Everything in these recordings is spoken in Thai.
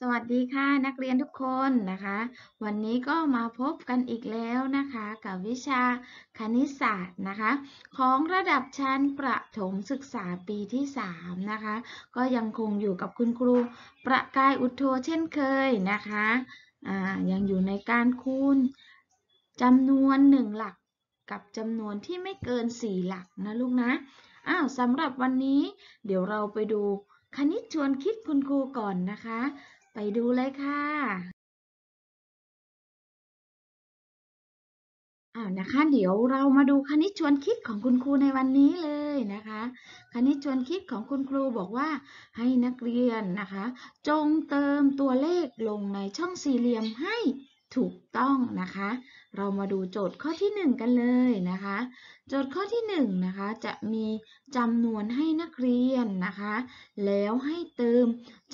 สวัสดีค่ะ นักเรียนทุกคนนะคะ วันนี้ก็มาพบกันอีกแล้วนะคะ กับวิชาคณิตศาสตร์นะคะ ของระดับชั้นประถมศึกษาปีที่3นะคะก็ยังคงอยู่กับคุณครูประกายอุทโธเช่นเคยนะคะอ่ายังอยู่ในการคูณจำนวน 1หลักกับจำนวนที่ไม่เกิน4 หลักนะลูกนะอ้าวสำหรับวันนี้เดี๋ยวเราไปดูคณิตชวนคิดคุณครูก่อนนะคะไปดูเลยค่ะ อ้าวนะคะเดี๋ยวเรามาดูคณิตชวนคิดของคุณครูในวันนี้เลยนะคะ คณิตชวนคิดของคุณครูบอกว่าให้นักเรียนนะคะ จงเติมตัวเลขลงในช่องสี่เหลี่ยมให้ถูกต้องนะคะเรามาดูโจทย์ข้อที่ 1 กันเลยนะคะ โจทย์ข้อที่1นะคะจะมีจำนวนให้นักเรียนนะคะ แล้วให้เติม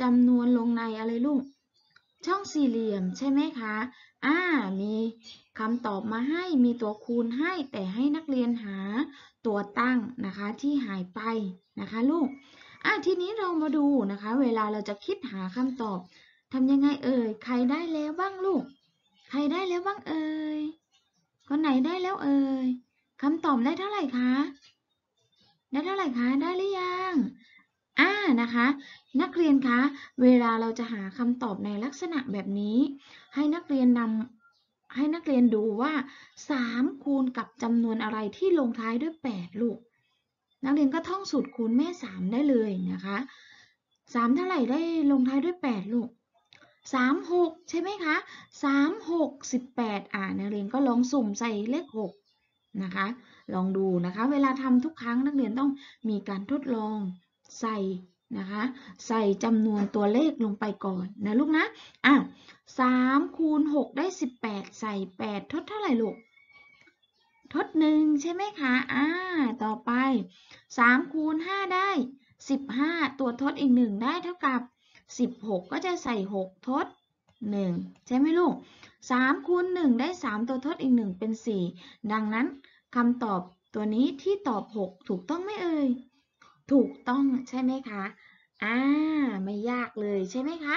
จำนวนลงในอะไรลูกช่องสี่เหลี่ยมใช่ไหมคะ อ่า มีคำตอบมาให้มีตัวคูณให้แต่ให้นักเรียนหาตัวตั้งนะคะที่หายไปนะคะลูก อ่าทีนี้เรามาดูนะคะ เวลาเราจะคิดหาคำตอบทำยังไงเอ่ยใครได้แล้วบ้างลูกใครได้แล้วบ้างเอ่ย คนไหนได้แล้วเอ่ยคำตอบได้เท่าไหร่คะ ได้เท่าไหร่คะ ได้หรือยัง อ่า นะคะ นักเรียนคะ เวลาเราจะหาคำตอบในลักษณะแบบนี้ ให้นักเรียนนำให้นักเรียนดูว่า 3 คูณกับจำนวนอะไรที่ลงท้ายด้วย 8 ลูก นักเรียนก็ท่องสูตรคูณแม่ 3 ได้เลยนะคะ3เท่าไหร่ได้ลงท้ายด้วย 8 ลูก36ใช่ไหมคะ3 6 18อ่านักเรียนก็ลองสุ่มใส่เลข6นะคะลองดูนะคะเวลาทำทุกครั้งนักเรียนต้องมีการทดลองใส่นะคะ ใส่จำนวนตัวเลขลงไปก่อนนะลูกนะอ้าว3คูณ 6 ได้ 18 ใส่ 8 ทดเท่าไหร่ลูก ทดหนึ่งใช่ไหมคะอ่าต่อไป 3 คูณ 5 ได้ 15 ตัวทดอีก 1 ได้เท่ากับ16 ก็จะใส่ 6 ทด 1 ใช่ไหมลูก3คูณ1ได้ 3 ตัวทดอีก 1 เป็น 4 ดังนั้นคำตอบตัวนี้ที่ตอบ 6 ถูกต้องไหมเอ่ยถูกต้องใช่ไหมคะ อ่า ไม่ยากเลยใช่ไหมคะ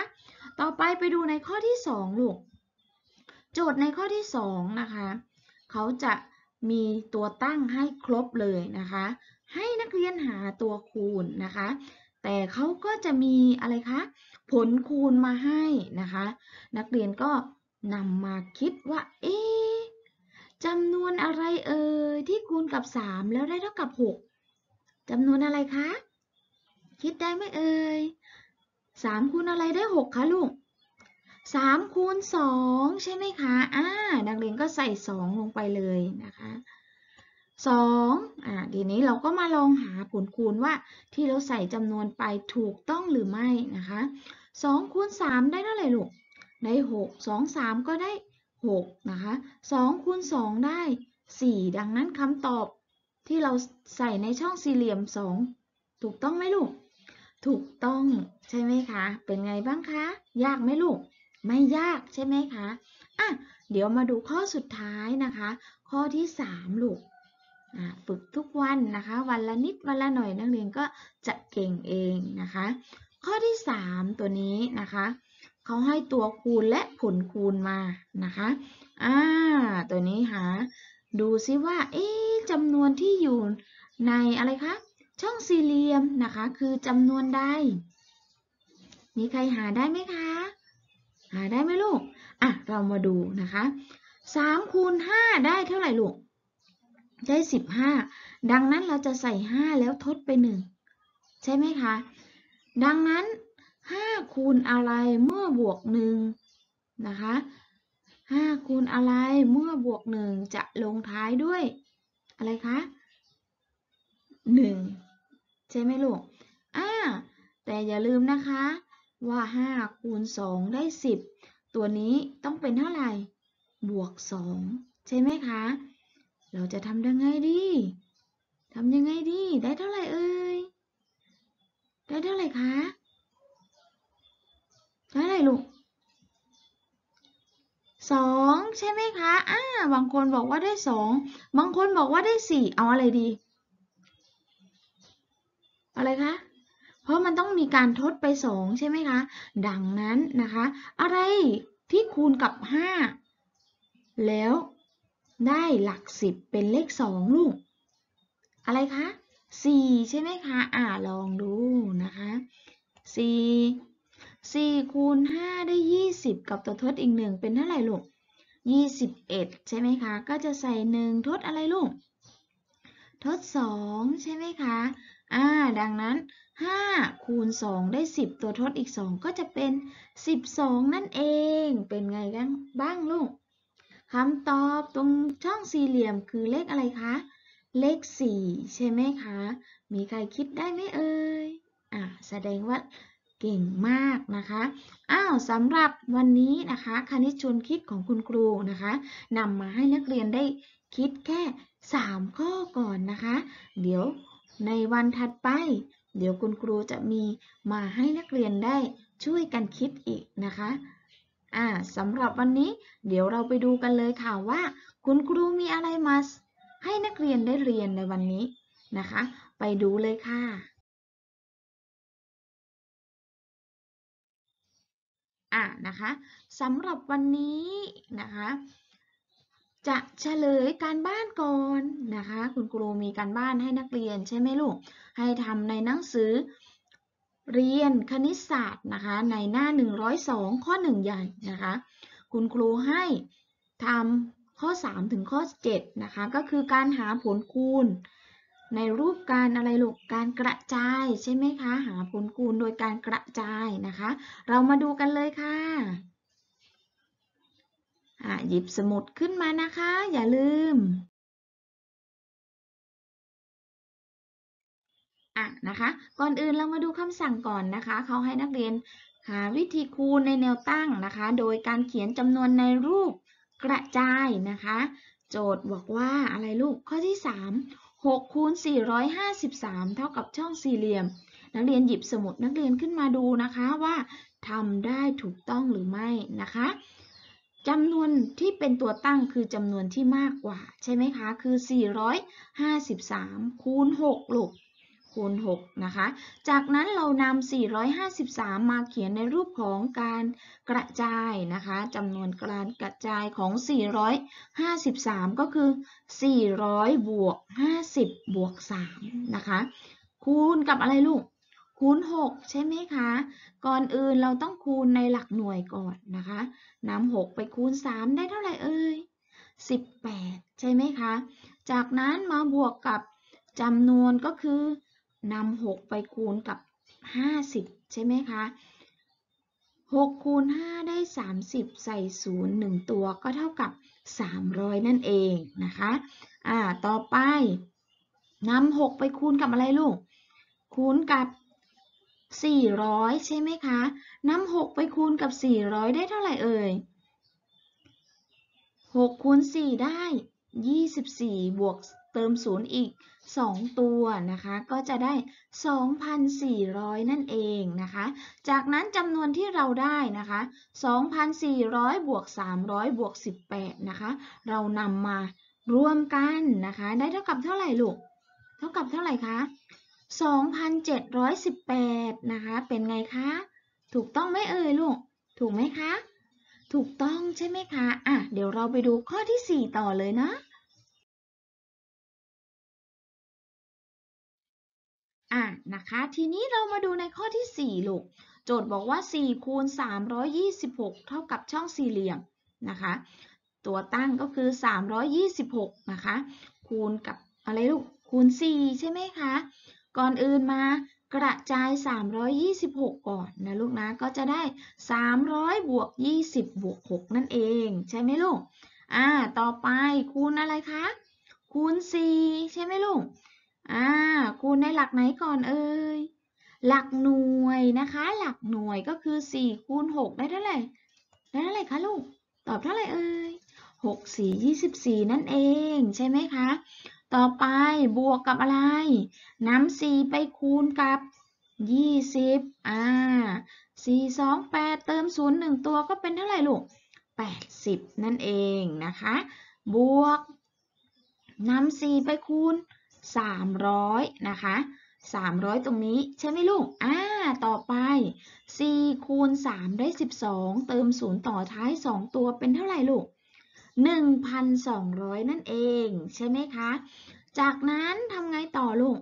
ต่อไปไปดูในข้อที่ 2 ลูก โจทย์ในข้อที่ 2 นะคะเขาจะมีตัวตั้งให้ครบเลยนะคะ ให้นักเรียนหาตัวคูณนะคะแต่เขาก็จะมีอะไรคะ ผลคูณมาให้นะคะ นักเรียนก็นำมาคิดว่า เอ๊จำนวนอะไรเอ่ยที่คูณกับ 3 แล้วได้เท่ากับ 6จำนวนอะไรคะ คิดได้ไหมเอ่ย3 คูณอะไรได้ 6คะลูก3คูณ2ใช่ไหมคะอ่านักเรียนก็ใส่ 2 ลงไปเลยนะคะ 2. อ่าทีนี้เราก็มาลองหาผลคูณว่าที่เราใส่จำนวนไปถูกต้องหรือไม่นะคะ2คูณ3ได้เท่าไหร่ลูกได้6 2 3 ก็ได้6นะคะ2คูณ2ได้ 4 ดังนั้นคำตอบที่เราใส่ในช่องสี่เหลี่ยม2ถูกต้องไหมลูก ถูกต้องใช่ไหมคะ เป็นไงบ้างคะ ยากไหมลูก ไม่ยากใช่ไหมคะ อ่ะ เดี๋ยวมาดูข้อสุดท้ายนะคะ ข้อที่ 3 ลูกฝึกทุกวันนะคะวันละนิดวันละหน่อยนักเรียนก็จะเก่งเองนะคะ ข้อที่ 3 ตัวนี้นะคะเขาให้ตัวคูณและผลคูณมานะคะอ่าตัวนี้หาดูซิว่าเอ๊จำนวนที่อยู่ในอะไรคะช่องสี่เหลี่ยมนะคะคือจำนวนใดมีใครหาได้ไหมคะ หาได้ไหมลูก อ่ะ เรามาดูนะคะสามคูณห้าได้เท่าไหร่ลูกได้ 15 ดังนั้นเราจะใส่ 5 แล้วทดไป 1 ใช่ไหมคะ ดังนั้น 5 คูณอะไรเมื่อบวก1นะคะ5คูณอะไรเมื่อบวก 1 จะลงท้ายด้วยอะไรคะ 1 ใช่ไหมลูกอ่าแต่อย่าลืมนะคะ ว่า 5 คูณ 2 ได้ 10 ตัวนี้ต้องเป็นเท่าไหร่ บวก 2 ใช่ไหมคะเราจะทำยังไงดีทำยังไงดี ได้เท่าไหร่เอ่ย ได้เท่าไหร่คะได้เท่าไหร่ลูกสองใช่ไหมคะอ่าบางคนบอกว่าได้สอง บางคนบอกว่าได้สี่เอาอะไรดี อะไรคะ เพราะมันต้องมีการทดไปสองใช่ไหมคะ ดังนั้นนะคะ อะไรที่คูณกับห้าแล้วได้หลักสิบเป็นเลขสองลูก อะไรคะสี่ใช่ไหมคะ อ่าลองดูนะคะสี่สี่คูณห้าได้ยี่สิบกับตัวทดอีกหนึ่งเป็นเท่าไหร่ลูกยี่สิบเอ็ดใช่ไหมคะ ก็จะใส่หนึ่งทดอะไรลูก ทดสองใช่ไหมคะ อ่าดังนั้นห้าคูณสองได้สิบตัวทดอีกสองก็จะเป็นสิบสองนั่นเอง เป็นไงกันบ้างลูกคำตอบตรงช่องสี่เหลี่ยมคือเลขอะไรคะเลขสี่ใช่ไหมคะมีใครคิดได้ไหมเอ่ยอ่าแสดงว่าเก่งมากนะคะอ้าวสำหรับวันนี้นะคะ คณิตชวนคิดของคุณครูนะคะนำมาให้นักเรียนได้คิดแค่ 3 ข้อก่อนนะคะ เดี๋ยวในวันถัดไป เดี๋ยวคุณครูจะมีมาให้นักเรียนได้ช่วยกันคิดอีกนะคะ่าสำหรับวันนี้เดี๋ยวเราไปดูกันเลยค่ะว่าคุณครูมีอะไรมาให้นักเรียนได้เรียนในวันนี้นะคะ ไปดูเลยค่ะอ่ะนะคะสำหรับวันนี้นะคะจะเฉลยการบ้านก่อนนะคะคุณครูมีการบ้านให้นักเรียนใช่ไหมลูกให้ทำในหนังสือเรียนคณิตศาสตร์นะคะในหน้า 102 ข้อ 1 ใหญ่นะคะคุณครูให้ทำข้อ 3 ถึงข้อ7นะคะก็คือการหาผลคูณ ในรูปการอะไรลูกการกระจายใช่ไหมคะ หาผลคูณโดยการกระจายนะคะเรามาดูกันเลยค่ะ หยิบสมุดขึ้นมานะคะ อย่าลืมอ่ะนะคะก่อนอื่นเรามาดูคำสั่งก่อนนะคะเขาให้นักเรียนหาวิธีคูณในแนวตั้งนะคะโดยการเขียนจำนวนในรูปกระจายนะคะโจทย์บอกว่าอะไรลูกข้อที่ 3 6คูณ453 เท่ากับช่องสี่เหลี่ยม นักเรียนหยิบสมุดนักเรียนขึ้นมาดูนะคะว่าทำได้ถูกต้องหรือไม่นะคะจำนวนที่เป็นตัวตั้งคือจำนวนที่มากกว่าใช่ไหมคะคือ 453 คูณ6ลูกคูณ6นะคะ จากนั้นเรานำ 453 มาเขียนในรูปของการกระจายนะคะจำนวนการกระจายของ 453 ก็คือ 400บวก50บวก3นะคะ คูณกับอะไรลูก คูณ6ใช่ไหมคะ ก่อนอื่นเราต้องคูณในหลักหน่วยก่อนนะคะนำ6ไปคูณ 3 ได้เท่าไหร่เอ่ย18ใช่ไหมคะ จากนั้นมาบวกกับจำนวนก็คือนำหกไปคูณกับห้าสิบใช่ไหมคะหกคูณห้าได้สามสิบใส่ศูนย์หนึ่งตัวก็เท่ากับสามร้อยนั่นเองนะคะอ่าต่อไปนำหกไปคูณกับอะไรลูก คูณกับ 400 ใช่ไหมคะ นำหกไปคูณกับ 400 ได้เท่าไหร่เอ่ย6คูณ 4 ได้ 24บวกเติมศูนย์อีก 2 ตัวนะคะก็จะได้ 2,400 นั่นเองนะคะ จากนั้นจำนวนที่เราได้นะคะ2,400บวก300บวก18นะคะ เรานำมารวมกันนะคะ ได้เท่ากับเท่าไหร่ลูก เท่ากับเท่าไหร่คะ 2,718 นะคะ เป็นไงคะ ถูกต้องไม่เอ่ยลูกถูกไหมคะ ถูกต้องใช่ไหมคะอ่ะเดี๋ยวเราไปดูข้อที่ 4 ต่อเลยนะ่ะนะคะทีนี้เรามาดูในข้อที่ 4 ลูก โจทย์บอกว่า 4 คูณ 326 เท่ากับช่องสี่เหลี่ยมนะคะตัวตั้งก็คือ 326นะคะคูณกับอะไรลูกคูณ 4 ใช่ไหมคะ ก่อนอื่นมากระจาย 326 ก่อนนะลูกนะก็จะได้ 300บวก20บวก6 นั่นเองใช่ไหมลูกอ่าต่อไปคูณอะไรคะ คูณ 4 ใช่ไหมลูกอ่าคูณในหลักไหนก่อนเอ่ยหลักหน่วยนะคะ หลักหน่วยก็คือ4คูณกได้เท่าไหร่ได้เท่าไหร่คะลูก ตอบเท่าไหร่เอ่ย6 4 24 นั่นเองใช่ไหมคะต่อไปบวกกับอะไรนำ4ไปคูณกับ 20อ่า4 2 8เติม0 1ตัวก็เป็นเท่าไหร่ลูก 80 นั่นเองนะคะ บวกนำ4ไปคูณ300 นะคะ 300 ตรงนี้ใช่ไหมลูก อ่า ต่อไป4คูณ 3 ได้ 12 เติม0ต่อท้าย 2 ตัวเป็นเท่าไหร่ลูก 1,200 นั่นเองใช่ไหมคะ จากนั้นทำไงต่อลูก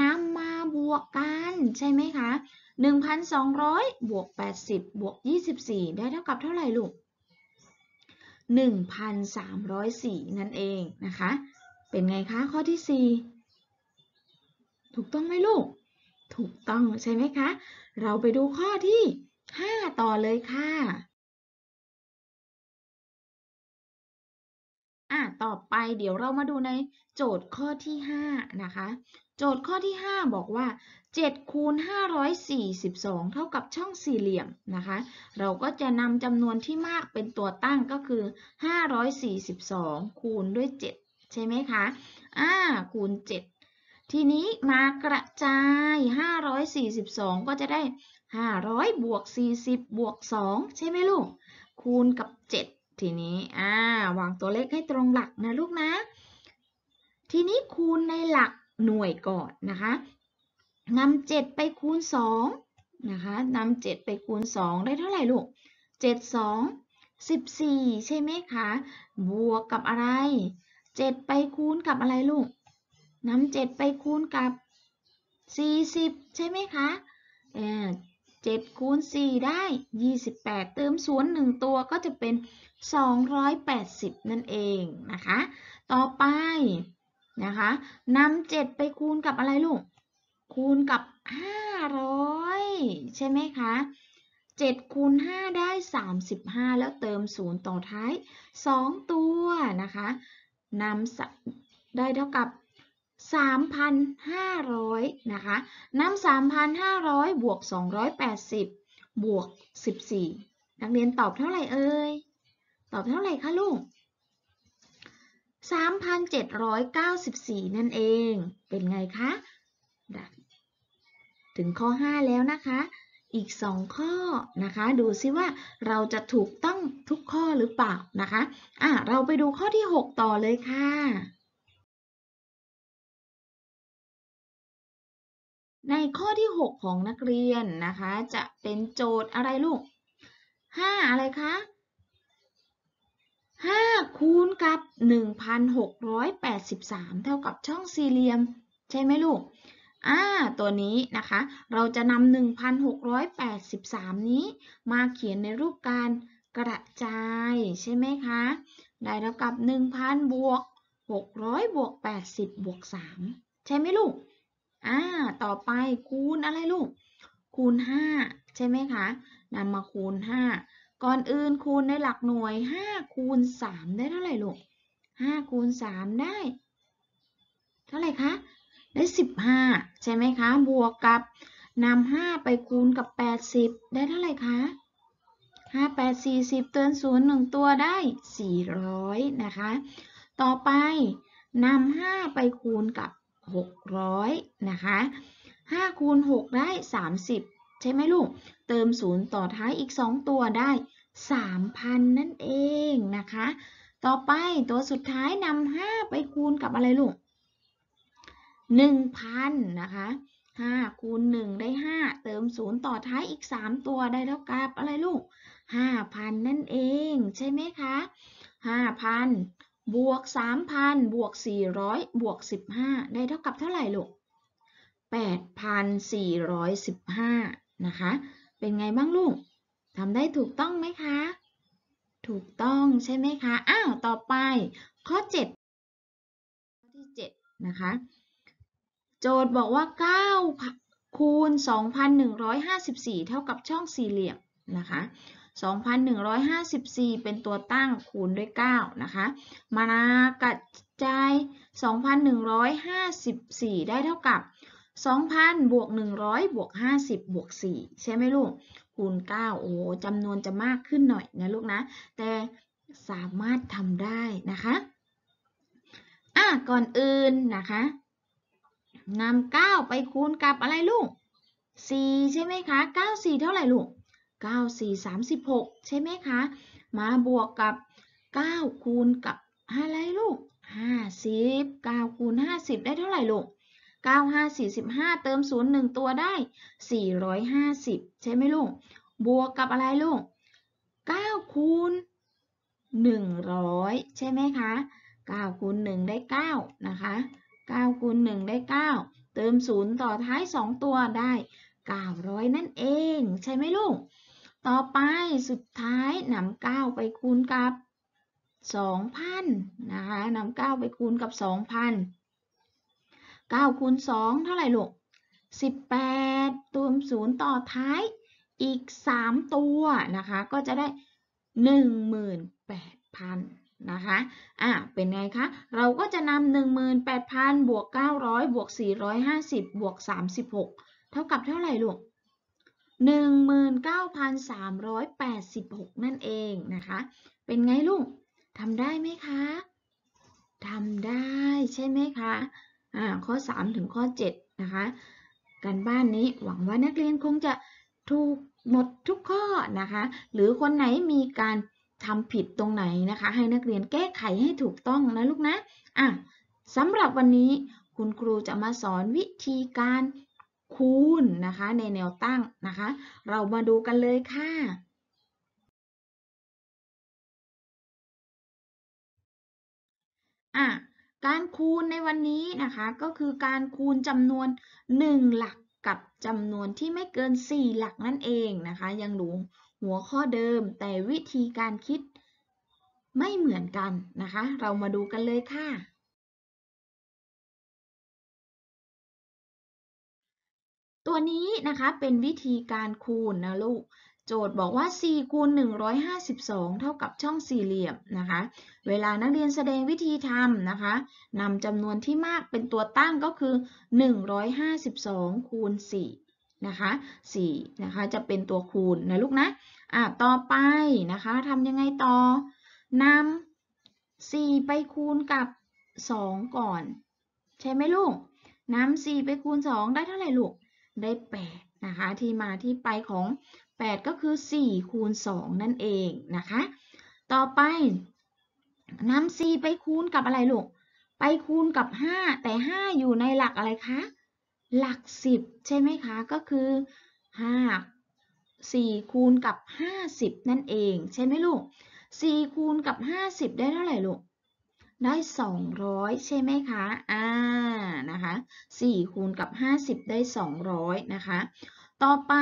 นำมาบวกกันใช่ไหมคะ 1,200บวก80บวก 24 ได้เท่ากับเท่าไหร่ลูก 1,304นั่นเองนะคะ เป็นไงคะข้อที่ 4ถูกต้องไหมลูก ถูกต้องใช่ไหมคะ เราไปดูข้อที่ 5 ต่อเลยค่ะ อ่ะต่อไปเดี๋ยวเรามาดูในโจทย์ข้อที่ 5 นะคะ โจทย์ข้อที่ 5 บอกว่า 7 คูณ 542 เท่ากับช่องสี่เหลี่ยมนะคะ เราก็จะนำจำนวนที่มากเป็นตัวตั้งก็คือ 542 คูณด้วย 7 ใช่ไหมคะ อ่า คูณ 7ทีนี้มากระจาย 542 ก็จะได้ 500 บวก 40 บวก2ใช่ไหมลูก คูณกับ 7 ทีนี้ อ่าวางตัวเลขให้ตรงหลักนะลูกนะ ทีนี้คูณในหลักหน่วยก่อนนะคะ นำ7ไปคูณ 2นะคะนำ7ไปคูณ 2 ได้เท่าไหร่ลูก 7 2 14 ใช่ไหมคะ บวกกับอะไร 7 ไปคูณกับอะไรลูกนำเจ็ดไปคูณกับสี่สิบใช่ไหมคะเออเจ็ดคูณสี่ได้ยี่สิบแปดเติมศูนย์หนึ่งตัวก็จะเป็นสองร้อยแปดสิบนั่นเองนะคะ ต่อไปนะคะนำเจ็ดไปคูณกับอะไรลูก คูณกับห้าร้อยใช่ไหมคะเจ็ดคูณห้าได้สามิบห้าแล้วเติมศูนย์ต่อท้ายสองตัวนะคะนำได้เท่ากับ3,500นะคะนำ3,500บวก280บวก14นักเรียนตอบเท่าไหร่เอ่ย ตอบเท่าไหร่คะลูก3,794 นั่นเองเป็นไงคะ ถึงข้อ 5 แล้วนะคะ อีก 2 ข้อนะคะ ดูซิว่าเราจะถูกต้องทุกข้อหรือเปล่านะคะอ่ะเราไปดูข้อที่ 6 ต่อเลยค่ะในข้อที่ 6 ของนักเรียน นะคะ จะเป็นโจทย์อะไรลูก 5 อะไรคะ 5 คูณกับ 1683 เท่ากับช่องสี่เหลี่ยมใช่ไหมลูก อ่าตัวนี้นะคะ เราจะนำ1683 นี้ มาเขียนในรูปการกระจาย ใช่ไหมคะ ได้เท่ากับ1,000บวก600บวก80บวก3 ใช่ไหมลูกอ่า ต่อไปคูณอะไรลูก คูณ 5ใช่ไหมคะ นำมาคูณ 5 ก่อนอื่นคูณในหลักหน่วย5คูณ3ได้เท่าไหร่ลูก5คูณ3ได้ เท่าไหร่คะ ได้ 15 ใช่ไหมคะ บวกกับนำ5ไปคูณกับ 80 ได้เท่าไหร่คะห้าแปดสี่สิบเตือนศูนย์หนึ่งตัวได้สี่ร้อยนะคะ ต่อไปนำห้าไปคูณกับ600นะคะ5คูณ6ได้ 30ใช่ไหมลูก เติม0ต่อท้ายอีก 2 ตัวได้3,000นั่นเองนะคะ ต่อไปตัวสุดท้ายนำ5ไปคูณกับอะไรลูก1,000นะคะ5คูณ1ได้ 5 เติม0ต่อท้ายอีก 3 ตัวได้เท่ากับอะไรลูก5,000นั่นเองใช่ไหมคะ5,000บวก 3,000บวก400บวก15 ได้เท่ากับเท่าไหร่ลูก 8,415นะคะเป็นไงบ้างลูกทำได้ถูกต้องไหมคะ ถูกต้องใช่ไหมคะอ้าวต่อไปข้อ7ข้อที่7นะคะโจทย์บอกว่า 9 คูณ 2,154 เท่ากับช่องสี่เหลี่ยมนะคะ2,154 เป็นตัวตั้งคูณด้วย 9 นะคะ มานากระจาย2,154 ได้เท่ากับ 2,000 บวก 100 บวก 50 บวก 4 ใช่ไหมลูก คูณ 9 โอ้จำนวนจะมากขึ้นหน่อยนะลูกนะ แต่สามารถทำได้นะคะ อ่ะ ก่อนอื่นนะคะ นำ 9 ไปคูณกับอะไรลูก 4 ใช่ไหมคะ 9 4 เท่าไหร่ลูก9 4 36 ใช่ไหมคะ มาบวกกับ 9 คูณกับอะไรลูก 50 9คูณ50 ได้เท่าไหร่ลูก 9 5 45 เติม0 1ตัวได้ 450 ใช่ไหมลูก บวกกับอะไรลูก 9 คูณ 100ใช่ไหมคะ9คูณ1ได้9นะคะ9คูณ1ได้9 เติม0ต่อท้าย2 ตัวได้900 นั่นเองใช่ไหมลูกต่อไปสุดท้ายนำเก้าไปคูณกับสองพันนะคะนำเก้าไปคูณกับสองพันเก้าคูณสองเท่าไหร่ลูกสิบแปดตัวศูนย์ต่อท้ายอีกสามตัวนะคะ ก็จะได้หนึ่งหมื่นแปดพันนะคะ อ่ะเป็นไงคะ เราก็จะนำหนึ่งหมื่นแปดพันบวกเก้าร้อยบวกสี่ร้อยห้าสิบบวกสามสิบหกเท่ากับเท่าไหร่ลูก19,386 นั่นเองนะคะ เป็นไงลูกทำได้ไหมคะ ทำได้ใช่ไหมคะอ่าข้อ 3 ถึงข้อ 7 นะคะ การบ้านนี้หวังว่านักเรียนคงจะถูกหมดทุกข้อนะคะ หรือคนไหนมีการทำผิดตรงไหนนะคะ ให้นักเรียนแก้ไขให้ถูกต้องนะลูกนะอ่ะสำหรับวันนี้คุณครูจะมาสอนวิธีการคูณนะคะในแนวตั้งนะคะเรามาดูกันเลยค่ะอะการคูณในวันนี้นะคะก็คือการคูณจำนวน 1 หลักกับจำนวนที่ไม่เกิน 4 หลักนั่นเองนะคะยังรูงหัวข้อเดิมแต่วิธีการคิดไม่เหมือนกันนะคะเรามาดูกันเลยค่ะตัวนี้นะคะเป็นวิธีการคูณนะลูกโจทย์บอกว่า 4 คูณ 152 เท่ากับช่องสี่เหลี่ยมนะคะเวลานักเรียนแสดงวิธีทำนะคะนำจำนวนที่มากเป็นตัวตั้งก็คือ 152 คูณ4นะคะ 4 นะคะจะเป็นตัวคูณนะ ลูกนะอ่ะต่อไปนะคะทำยังไงต่อนำ4ไปคูณกับ 2 ก่อนใช่ไหมลูกนำ4ไปคูณ 2 ได้เท่าไหร่ลูกได้8นะคะที่มาที่ไปของ 8 ก็คือ 4 คูณ 2 นั่นเองนะคะต่อไปนำ4ไปคูณกับอะไรลูก ไปคูณกับ 5 แต่ 5 อยู่ในหลักอะไรคะ หลัก 10ใช่ไหมคะ ก็คือ 5 4 คูณกับ 50 นั่นเองใช่ไหมลูก4คูณกับ 50 ได้เท่าไหร่ลูกได้ 200 ใช่ไหมคะ อ่านะคะ 4 คูณกับ 50 ได้ 200 นะคะ ต่อไป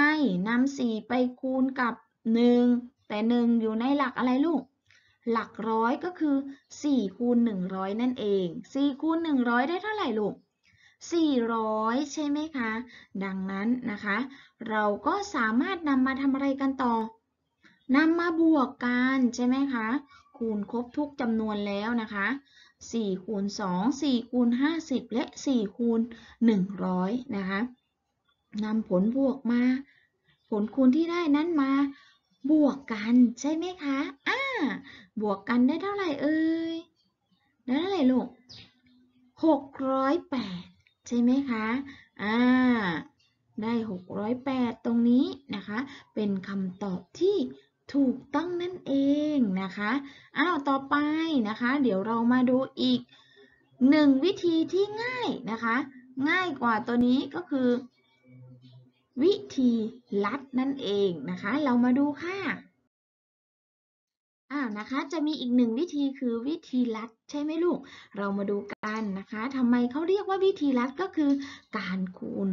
นำ4 ไปคูณกับ 1 แต่ 1 อยู่ในหลักอะไรลูก หลักร้อยก็คือ 4 คูณ 100 นั่นเอง 4 คูณ 100 ได้เท่าไหร่ลูก 400 ใช่ไหมคะ ดังนั้นนะคะ เราก็สามารถนำมาทำอะไรกันต่อ นำมาบวกกันใช่ไหมคะคูณครบทุกจำนวนแล้วนะคะ4คูณ 2 4 คูณ50 และ 4 คูณ 100 นะคะ นำผลบวกมา ผลคูณที่ได้นั้นมาบวกกันใช่ไหมคะ อ่า บวกกันได้เท่าไหร่เอ่ยได้เท่าไหร่ลูก608ใช่ไหมคะ อ่า ได้ 608 ตรงนี้นะคะ เป็นคำตอบที่ถูกต้องนั่นเองนะคะ อ้าว ต่อไปนะคะ เดี๋ยวเรามาดูอีกหนึ่งวิธีที่ง่ายนะคะ ง่ายกว่าตัวนี้ก็คือวิธีลัดนั่นเองนะคะ เรามาดูค่ะอ้าวนะคะ จะมีอีกหนึ่งวิธีคือวิธีลัดใช่ไหมลูก เรามาดูกันนะคะทำไมเขาเรียกว่าวิธีลัดก็คือการคูณ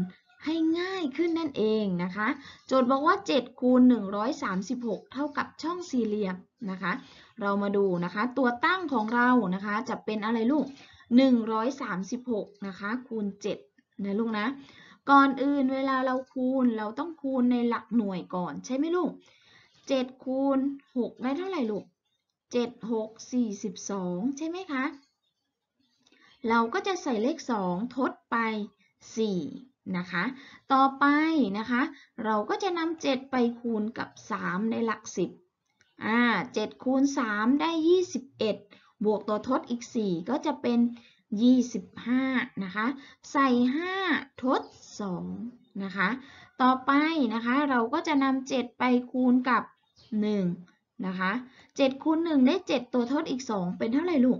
ให้ง่ายขึ้นนั่นเองนะคะ โจทย์บอกว่า 7 คูณ136 เท่ากับช่องสี่เหลี่ยมนะคะ เรามาดูนะคะตัวตั้งของเรานะคะจะเป็นอะไรลูก 136นะคะคูณ7นะลูกนะ ก่อนอื่นเวลาเราคูณเราต้องคูณในหลักหน่วยก่อน ใช่ไหมลูก 7 คูณ 6ได้เท่าไหร่ลูก 7 6 42 ใช่ไหมคะ เราก็จะใส่เลข 2 ทดไป 4นะคะ ต่อไปนะคะ เราก็จะนำเจ็ดไปคูณกับ 3 ในหลัก 10อ่าเจ็ดคูณ 3 ได้ 21 บวกตัวทดอีก 4 ก็จะเป็น 25นะคะ ใส่ 5 ทด2นะคะ ต่อไปนะคะ เราก็จะนำ7ไปคูณกับ1นะคะ7คูณ1ได้ 7 ตัวทดอีก 2 เป็นเท่าไหร่ลูก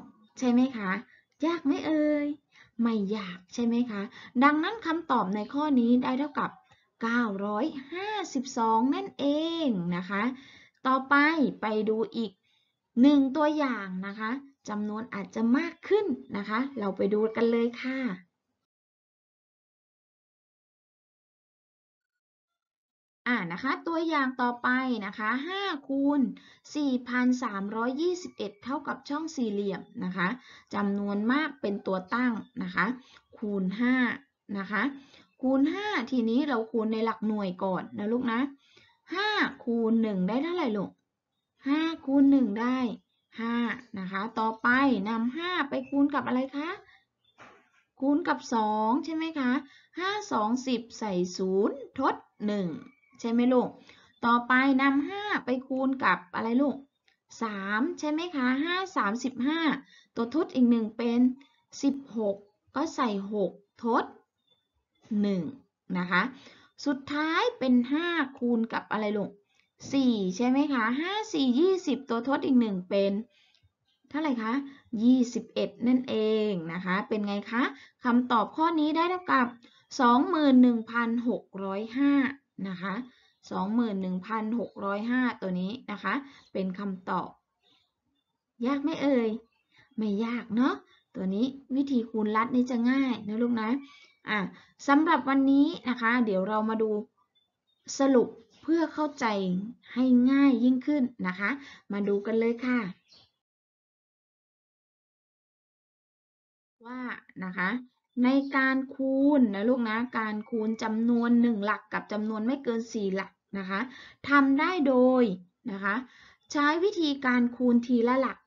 9 ใช่ไหมคะ ยากไหมเอ่ยไม่ยากใช่ไหมคะ ดังนั้นคำตอบในข้อนี้ได้เท่ากับ 952 นั่นเองนะคะ ต่อไปไปดูอีกหนึ่งตัวอย่างนะคะจำนวนอาจจะมากขึ้นนะคะ เราไปดูกันเลยค่ะ่านะคะตัวอย่างต่อไปนะคะ5คูณ 4,321 เท่ากับช่องสี่เหลี่ยมนะคะจำนวนมากเป็นตัวตั้งนะคะคูณ5นะคะคูณ 5ทีนี้เราคูณในหลักหน่วยก่อนนะลูกนะ5คูณ 1 ได้เท่าไหร่ลูก5คูณ 1 ได้ 5 นะคะ ต่อไปนำ5ไปคูณกับอะไรคะ คูณกับ 2 ใช่ไหมคะ 5 2 10ใส่ 0 ทด 1ใช่ไหมลูก ต่อไปนำห้าไปคูณกับอะไรลูกสามใช่ไหมคะห้าสามสิบห้าตัวทดอีกหนึ่งเป็นสิบหกก็ใส่หกทดหนึ่งนะคะ สุดท้ายเป็นห้าคูณกับอะไรลูกสี่ใช่ไหมคะห้าสี่ยี่สิบตัวทดอีกหนึ่งเป็นเท่าไหร่คะ21นั่นเองนะคะ เป็นไงคะคำตอบข้อนี้ได้เท่ากับ 21,605นะคะ21,605 ตัวนี้นะคะ เป็นคำตอบ ยากไม่เอ่ย ไม่ยากเนาะ ตัวนี้วิธีคูณลัดนี่จะง่ายนะลูกนะ อ่ะสำหรับวันนี้นะคะ เดี๋ยวเรามาดูสรุปเพื่อเข้าใจให้ง่ายยิ่งขึ้นนะคะ มาดูกันเลยค่ะ ว่านะคะในการคูณนะลูกนะการคูณจำนวน 1 หลัก กับจำนวนไม่เกิน 4 หลักนะคะทำได้โดยนะคะใช้วิธีการคูณทีละหลัก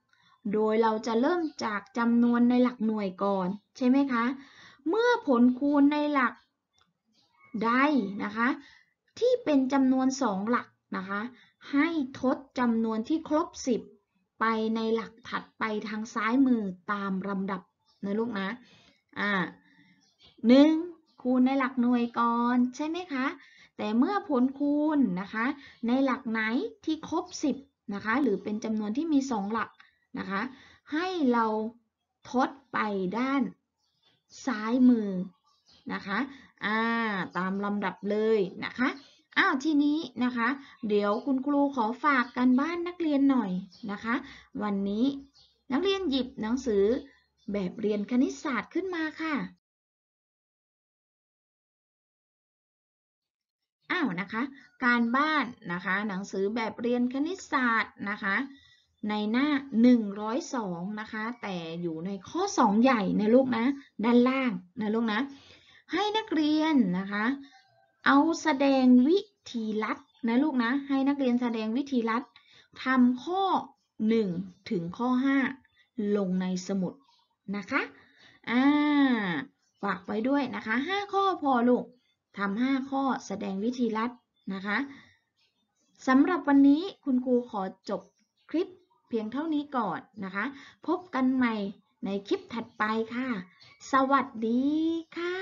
โดยเราจะเริ่มจากจำนวนในหลักหน่วยก่อนใช่ไหมคะเมื่อผลคูณในหลักใดนะคะที่เป็นจำนวน2หลักนะคะให้ทดจำนวนที่ครบ 10 ไปในหลักถัดไปทางซ้ายมือตามลำดับนะลูกนะอ่า1คูณในหลักหน่วยก่อนใช่ไหมคะแต่เมื่อผลคูณนะคะในหลักไหนที่ครบ 10นะคะหรือเป็นจำนวนที่มี 2 หลักนะคะ ให้เราทดไปด้านซ้ายมือนะคะอ่าตามลำดับเลยนะคะอ้าวทีนี้นะคะ เดี๋ยวคุณครูขอฝากกันบ้านนักเรียนหน่อยนะคะ วันนี้นักเรียนหยิบหนังสือแบบเรียนคณิตศาสตร์ขึ้นมาค่ะอ้าวนะคะการบ้านนะคะหนังสือแบบเรียนคณิตศาสตร์นะคะในหน้า 102 นะคะแต่อยู่ในข้อ 2 ใหญ่ในลูกนะด้านล่างนะลูกนะให้นักเรียนนะคะเอาแสดงวิธีลัดนะลูกนะให้นักเรียนแสดงวิธีลัดทำข้อ1ถึงข้อ5 ลงในสมุดนะคะอ่าฝากไว้ด้วยนะคะ5ข้อพอลูกทำห้าข้อแสดงวิธีลัดนะคะสำหรับวันนี้คุณครูขอจบคลิปเพียงเท่านี้ก่อนนะคะ พบกันใหม่ในคลิปถัดไปค่ะ สวัสดีค่ะ